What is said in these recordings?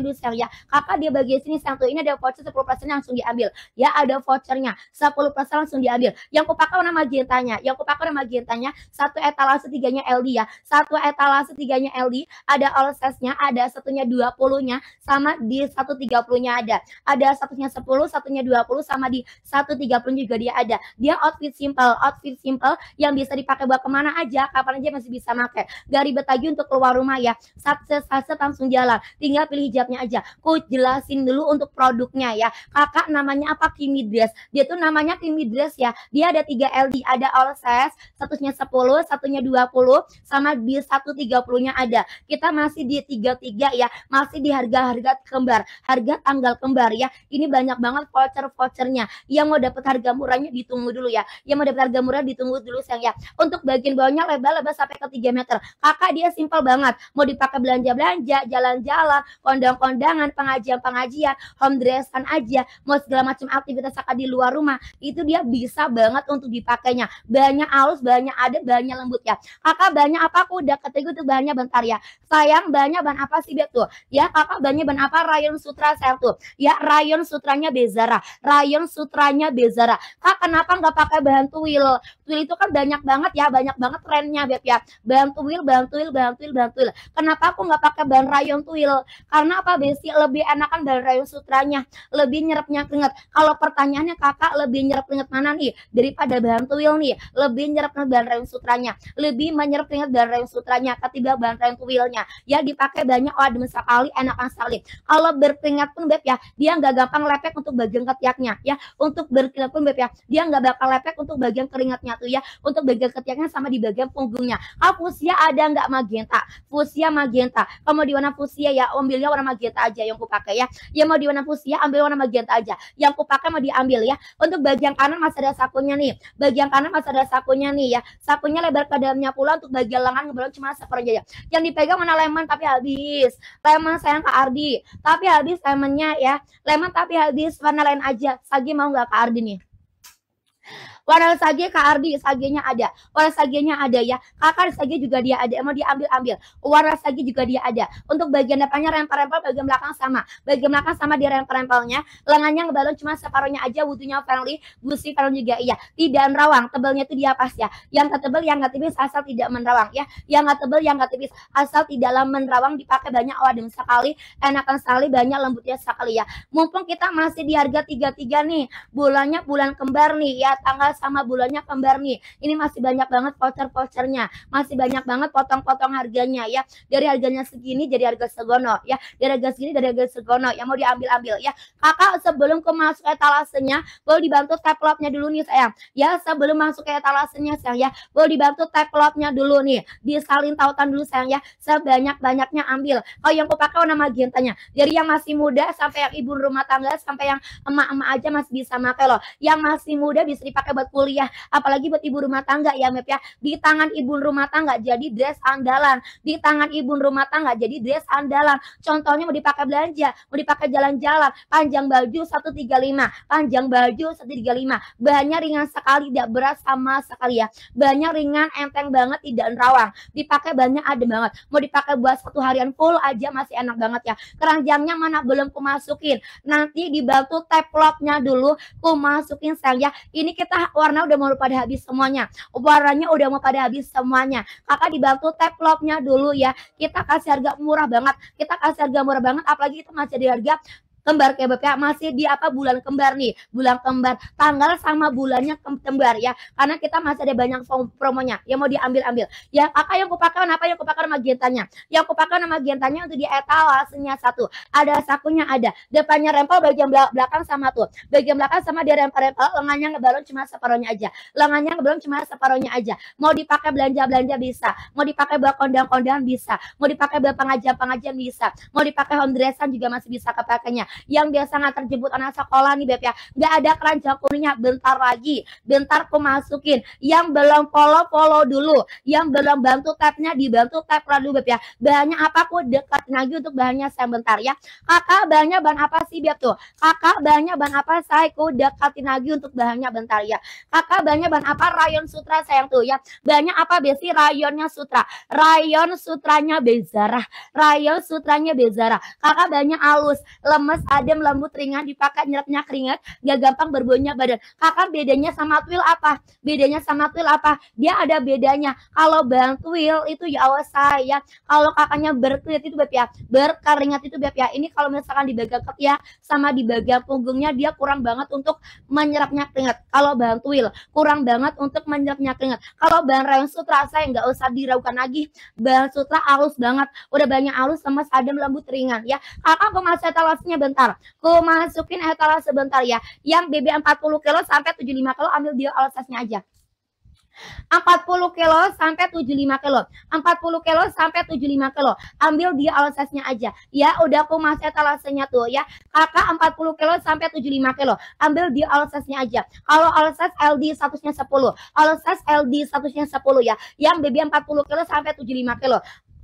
dulu sekali ya kakak dia bagi sini satu ini ada voucher sepuluh 10% langsung diambil ya ada vouchernya sepuluh 10% langsung diambil yang kupakai nama magentanya yang kupakai nama magentanya satu etalase tiganya LD ya satu etalase tiganya LD ada all size-nya ada satunya 20 nya sama di satu 130 nya ada ada satunya sepuluh satunya dua puluh sama di satu tiga puluh juga dia ada dia outfit simple outfit simple yang bisa dipakai buat kemana aja kapan aja masih bisa pakai gak ribet lagi untuk keluar rumah ya satu set langsung jalan tinggal pilih jalan hijabnya aja. Ku jelasin dulu untuk produknya ya. Kakak namanya apa? Kimi Dress. Dia tuh namanya Kimi Dress ya. Dia ada 3 LD, ada all size, satunya 10, satunya 20, sama di 130-nya ada. Kita masih di 33 ya, masih di harga-harga kembar, harga tanggal kembar ya. Ini banyak banget voucher-vouchernya. Yang mau dapat harga murahnya ditunggu dulu ya. Yang mau dapat harga murah ditunggu dulu sayang ya. Untuk bagian bawahnya lebar-lebar sampai ke 3 meter. Kakak dia simpel banget. Mau dipakai belanja-belanja, jalan-jalan, kondang kondangan kondangan pengajian-pengajian, home dressan aja, mau segala macam aktivitas akan di luar rumah, itu dia bisa banget untuk dipakainya. Banyak halus, banyak ada, banyak lembut ya. Kakak banyak apa? Aku udah ketik tuh banyak bentar ya. Sayang banyak ban apa sih betul? tuh? Ya kakak banyak ban apa? Rayon Sutra sel tuh. Ya rayon sutranya Bezara. Rayon sutranya Bezara. Kak kenapa nggak pakai bahan tuil? Tuil itu kan banyak banget ya, banyak banget trennya Beb ya. Bahan tuil, bahan tuil, bahan tuil, bahan tuil. Kenapa aku nggak pakai bahan rayon tuil? Karena apa besi lebih enakan dari rayon sutranya, lebih nyerapnya keringat. Kalau pertanyaannya kakak lebih nyerap keringat mana nih daripada bahan tuwil nih, lebih nyerap bahan rayon sutranya, lebih menyerap keringat dari rayon sutranya ketimbang bahan rayu tuwilnya. Ya dipakai banyak oh, demi sekali enakan sekali. Kalau berkeringat pun beb ya, dia nggak gampang lepek untuk bagian ketiaknya ya. Untuk berkeringat pun beb ya, dia nggak bakal lepek untuk bagian keringatnya tuh ya. Untuk bagian ketiaknya sama di bagian punggungnya. Ah fusia ada nggak magenta? Fusia magenta. Kamu di warna fusia ya, ambilnya warna magenta aja yang kupakai ya yang mau di warna fuchsia ambil warna magenta aja yang kupakai mau diambil ya untuk bagian kanan masih ada sakunya nih bagian kanan masih ada sakunya nih ya sakunya lebar ke dalamnya pula untuk bagian lengan ngebelok cuma seperjaya yang dipegang mana lemon tapi habis lemon sayang Kak Ardi tapi habis lemonnya ya lemon tapi habis warna lain aja Sagi mau nggak Kak Ardi nih Warna sage Kak Ardi sagenya ada. Warna sagenya ada ya. Kakak sage juga dia ada. Emang dia ambil ambil. Warna sage juga dia ada. Untuk bagian depannya rempel-rempel, bagian belakang sama. Bagian belakang sama di rempel-rempelnya. Lengannya ngebalon cuma separuhnya aja. butuhnya friendly. busi friendly juga iya. Tidak merawang. Tebelnya itu dia pas ya. Yang tebel yang nggak tipis asal tidak menerawang ya. Yang nggak tebel, yang nggak tipis asal dalam menerawang. Dipakai banyak wadem oh, sekali. Enakan sekali banyak lembutnya sekali ya. Mumpung kita masih di harga 33 nih. Bulannya bulan kembar nih ya. Tanggal sama bulannya kembar nih. Ini masih banyak banget voucher-vouchernya. Masih banyak banget potong-potong harganya ya. Dari harganya segini jadi harga segono ya. Dari harga segini dari harga segono yang mau diambil-ambil ya. Kakak sebelum ke masuk etalasenya, boleh dibantu tap dulu nih sayang. Ya sebelum masuk ke etalasenya sayang ya. Boleh dibantu tap dulu nih. Disalin tautan dulu sayang ya. Sebanyak-banyaknya ambil. Oh yang pakai nama magentanya jadi yang masih muda sampai yang ibu rumah tangga sampai yang emak-emak aja masih bisa pakai loh. Yang masih muda bisa dipakai buat kuliah, apalagi buat ibu rumah tangga ya Mep ya. Di tangan ibu rumah tangga jadi dress andalan, di tangan ibu rumah tangga jadi dress andalan. Contohnya mau dipakai belanja, mau dipakai jalan-jalan, panjang baju 135, panjang baju 135. Bahannya ringan sekali, tidak berat sama sekali ya. Bahannya ringan, enteng banget, tidak rawang Dipakai banyak ada banget. Mau dipakai buat satu harian full aja masih enak banget ya. Keranjangnya mana belum kumasukin. Nanti dibantu tape dulu kumasukin sayang ya. Ini kita warna udah mau pada habis semuanya. Warnanya udah mau pada habis semuanya. Kakak dibantu tap dulu ya. Kita kasih harga murah banget. Kita kasih harga murah banget apalagi itu masih di harga kembar ya masih di apa bulan kembar nih bulan kembar tanggal sama bulannya kembar ya karena kita masih ada banyak promonya yang mau diambil ambil ya apa yang kupakai apa yang kupakai nama gentanya yang kupakai nama gentanya untuk di etalasenya satu ada sakunya ada depannya rempel bagian belakang sama tuh bagian belakang sama dia rempel rempel lengannya ngebalon cuma separohnya aja lengannya ngebalon cuma separohnya aja mau dipakai belanja belanja bisa mau dipakai buat kondang kondang bisa mau dipakai buat pengajian pengajian bisa mau dipakai home dressan juga masih bisa kepakainya yang biasa nggak terjemput anak sekolah nih Beb ya. Nggak ada keranjang kuningnya, bentar lagi, bentar kumasukin Yang belum follow, follow dulu. Yang belum bantu tapnya, dibantu tap lalu Beb ya. Bahannya apa aku dekat lagi untuk bahannya saya bentar ya. Kakak bahannya bahan apa sih Beb tuh? Kakak bahannya bahan apa saya ku dekatin lagi untuk bahannya bentar ya. Kakak bahannya bahan apa rayon sutra sayang tuh ya. Bahannya apa besi rayonnya sutra. Rayon sutranya Bezarah. Rayon sutranya Bezarah. Kakak bahannya alus lemes, Adam lembut ringan dipakai nyeretnya keringat gak gampang berbunyi badan kakak bedanya sama twill apa bedanya sama twill apa dia ada bedanya kalau bang twill itu ya awas saya kalau kakaknya berkeringat itu beb ya berkeringat itu beb ya ini kalau misalkan di bagian ya sama di bagian punggungnya dia kurang banget untuk menyerapnya keringat kalau bang twill kurang banget untuk menyerapnya keringat kalau bang rayon sutra saya nggak usah diragukan lagi bang sutra halus banget udah banyak halus sama Adam lembut ringan ya kakak masih telasnya bang sebentar. Ku masukin etalase sebentar ya. Yang BB 40 kilo sampai 75 kilo ambil dia alasannya aja. 40 kilo sampai 75 kilo 40 kilo sampai 75 kilo ambil dia alasannya aja ya udah aku masih etalasenya tuh ya kakak 40 kilo sampai 75 kilo ambil dia alasannya aja kalau alasas LD statusnya 10 Alasas LD statusnya 10 ya yang BB 40 kilo sampai 75 kilo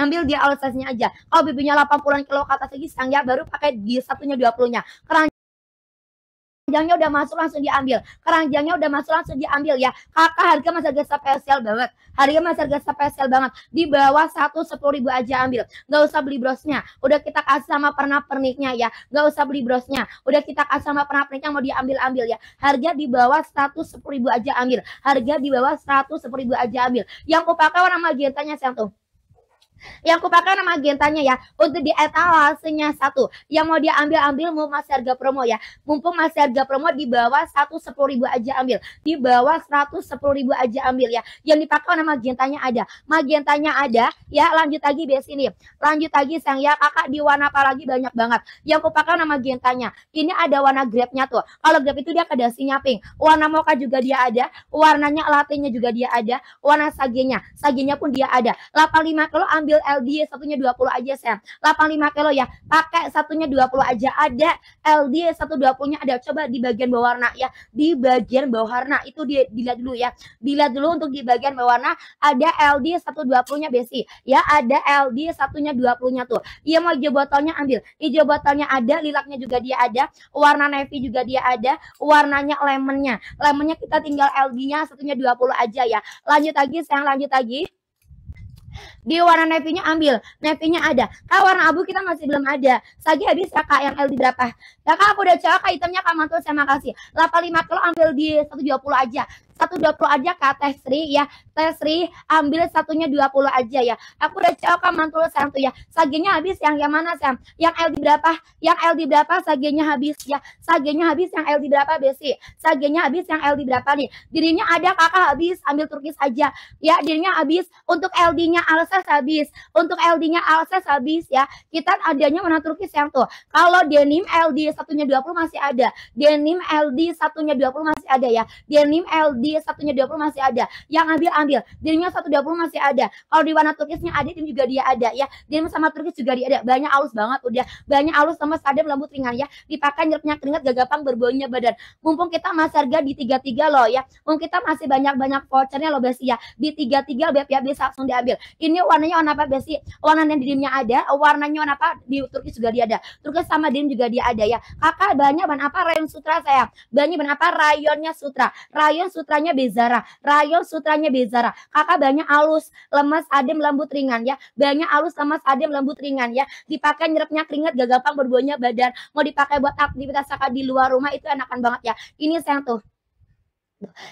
ambil dia size-nya aja kalau bibinya 80-an kilo ke atas lagi sang ya baru pakai di satunya 20-nya keranjangnya udah masuk langsung diambil. Keranjangnya udah masuk langsung diambil ya. Kakak harga masih harga spesial banget. Harga masih harga spesial banget. Di bawah satu sepuluh ribu aja ambil. Gak usah beli brosnya. Udah kita kasih sama pernah perniknya ya. Gak usah beli brosnya. Udah kita kasih sama pernah perniknya mau diambil ambil ya. Harga di bawah satu sepuluh ribu aja ambil. Harga di bawah satu sepuluh ribu aja ambil. Yang aku pakai warna magentanya tuh yang kupakai nama gentanya ya. Untuk di etalasenya satu. Yang mau dia ambil-ambil mau masih harga promo ya. Mumpung masih harga promo di bawah satu sepuluh ribu aja ambil. Di bawah seratus sepuluh ribu aja ambil ya. Yang dipakai nama gentanya ada. Magentanya ada ya. Lanjut lagi di sini. Lanjut lagi sang ya. Kakak di warna apa lagi banyak banget. Yang kupakai nama gentanya Ini ada warna grape-nya tuh. Kalau grape itu dia kedasinya pink. Warna moka juga dia ada. Warnanya latenya juga dia ada. Warna saginya saginya pun dia ada. 85 kalau ambil ambil LD satunya 20 aja Sen 85 kilo ya pakai satunya 20 aja ada LD 120 nya ada coba di bagian bawah warna ya di bagian bawah warna itu di, dilihat dulu ya dilihat dulu untuk di bagian bawah warna ada LD 120 nya besi ya ada LD satunya 20 nya tuh iya mau hijau botolnya ambil hijau botolnya ada lilaknya juga dia ada warna navy juga dia ada warnanya lemonnya lemonnya kita tinggal LD nya satunya 20 aja ya lanjut lagi sayang lanjut lagi di warna navy-nya ambil. Navy-nya ada. Kak warna abu kita masih belum ada. Sagi habis ya kak yang di berapa? kakak ya, aku udah coba kak itemnya kak mantul saya makasih. lima, kilo ambil di 120 aja satu dua puluh aja Kak Tesri ya. Tesri ambil satunya dua puluh aja ya. Aku udah cowok oh, mantul Sam tuh ya. Sagenya habis yang yang mana Sam? Yang L di berapa? Yang ld berapa sagenya habis ya? Sagenya habis yang ld berapa Besi? Sagenya habis yang ld berapa nih? Dirinya ada Kakak habis ambil Turkis aja. Ya, dirinya habis untuk LD-nya Alses habis. Untuk LD-nya Alses habis ya. Kita adanya mana Turkis yang tuh. Kalau denim LD satunya dua puluh masih ada. Denim LD satunya dua puluh masih ada ya. Denim LD dia 20 masih ada. Yang ambil ambil. satu dua 120 masih ada. Kalau di warna turkisnya ada, tim juga dia ada ya. Tim sama turkis juga dia ada. Banyak alus banget udah. Banyak alus sama sadar lembut ringan ya. Dipakai nyerapnya keringat gagapang berbaunya badan. Mumpung kita masih harga di 33 loh ya. Mumpung kita masih banyak-banyak vouchernya loh Besi ya. Di 33 Beb ya bisa langsung diambil. Ini warnanya warna apa Besi? Warna yang di ada, warnanya warna apa di turkis juga dia ada. Turkis sama dirim juga dia ada ya. Kakak banyak ban apa rayon sutra saya? Banyak ban apa rayonnya sutra? Rayon sutra sutranya Bezara, rayon sutranya Bezara. Kakak banyak alus, lemas, adem, lembut, ringan ya. Banyak alus, lemas, adem, lembut, ringan ya. Dipakai nyerapnya keringat, gak gampang berbuahnya badan. Mau dipakai buat aktivitas kakak di luar rumah itu enakan banget ya. Ini sentuh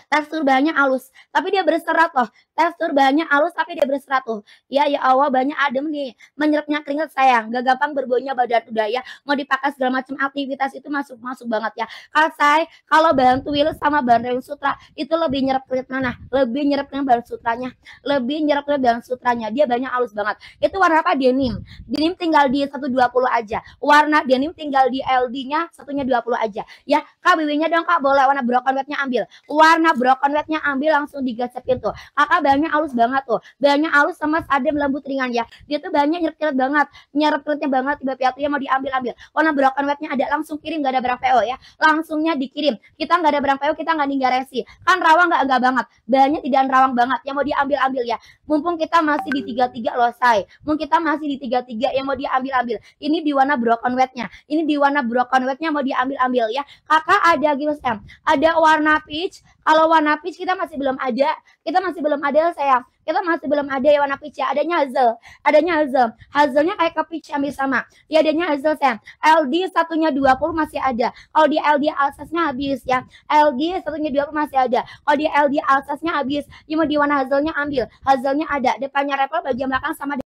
tekstur bahannya halus tapi dia berserat loh tekstur bahannya halus tapi dia berserat loh ya ya Allah banyak adem nih menyerapnya keringat sayang gak gampang berbunyi badan udah ya mau dipakai segala macam aktivitas itu masuk masuk banget ya kalau saya kalau bahan tuwil sama bahan rayon sutra itu lebih nyerap keringat mana lebih nyerap keringat bahan sutranya lebih nyerap keringat bahan sutranya dia banyak halus banget itu warna apa denim denim tinggal di 120 aja warna denim tinggal di LD nya satunya 20 aja ya KBW nya dong kak boleh warna broken white ambil warna broken wetnya ambil langsung digesekin tuh. Kakak banyak halus banget tuh. Banyak halus sama ada lembut ringan ya. Dia tuh banyak nyeret-nyeret banget. Nyeret-nyeretnya banget tiba tiba piatunya mau diambil-ambil. Warna broken wetnya ada langsung kirim gak ada barang PO ya. Langsungnya dikirim. Kita gak ada barang PO, kita gak ninggal resi. Kan rawang gak agak banget. Banyak tidak rawang banget yang mau diambil-ambil ya. Mumpung kita masih di 33 loh, say. Mumpung kita masih di 33 yang mau diambil-ambil. Ini di warna broken wetnya Ini di warna broken wetnya mau diambil-ambil ya. Kakak ada giveaway ada warna peach, kalau warna peach kita masih belum ada, kita masih belum ada sayang. Kita masih belum ada ya warna peach ya. Adanya Hazel, adanya Hazel. Hazelnya kayak ke Peach hampir sama. Ya adanya Hazel sayang. LD satunya 20 masih ada. Kalau di LD aksesnya habis ya. LD satunya 20 masih ada. Kalau di LD aksesnya habis, cuma di warna Hazelnya ambil. Hazelnya ada. Depannya Rappel bagian belakang sama